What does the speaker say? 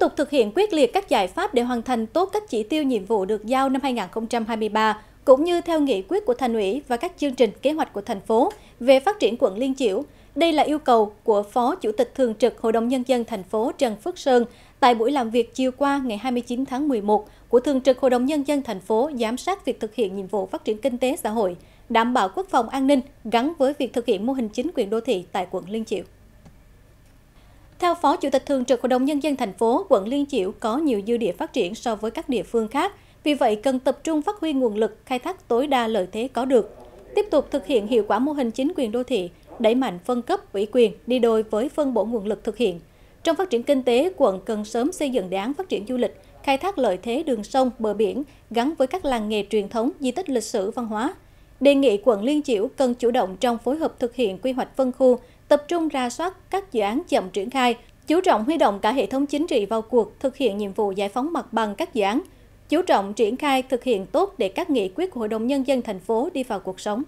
tục thực hiện quyết liệt các giải pháp để hoàn thành tốt các chỉ tiêu nhiệm vụ được giao năm 2023, cũng như theo nghị quyết của thành ủy và các chương trình kế hoạch của thành phố về phát triển quận Liên Chiểu. Đây là yêu cầu của Phó Chủ tịch Thường trực Hội đồng Nhân dân thành phố Trần Phước Sơn tại buổi làm việc chiều qua ngày 29 tháng 11 của Thường trực Hội đồng Nhân dân thành phố giám sát việc thực hiện nhiệm vụ phát triển kinh tế xã hội, đảm bảo quốc phòng an ninh gắn với việc thực hiện mô hình chính quyền đô thị tại quận Liên Chiểu. Theo Phó Chủ tịch Thường trực Hội đồng Nhân dân thành phố, quận Liên Chiểu có nhiều dư địa phát triển so với các địa phương khác, vì vậy cần tập trung phát huy nguồn lực, khai thác tối đa lợi thế có được. Tiếp tục thực hiện hiệu quả mô hình chính quyền đô thị, đẩy mạnh phân cấp ủy quyền đi đôi với phân bổ nguồn lực thực hiện. Trong phát triển kinh tế, quận cần sớm xây dựng đề án phát triển du lịch, khai thác lợi thế đường sông, bờ biển gắn với các làng nghề truyền thống, di tích lịch sử văn hóa. Đề nghị quận Liên Chiểu cần chủ động trong phối hợp thực hiện quy hoạch phân khu, tập trung ra soát các dự án chậm triển khai, chú trọng huy động cả hệ thống chính trị vào cuộc thực hiện nhiệm vụ giải phóng mặt bằng các dự án, chú trọng triển khai thực hiện tốt để các nghị quyết của Hội đồng Nhân dân thành phố đi vào cuộc sống.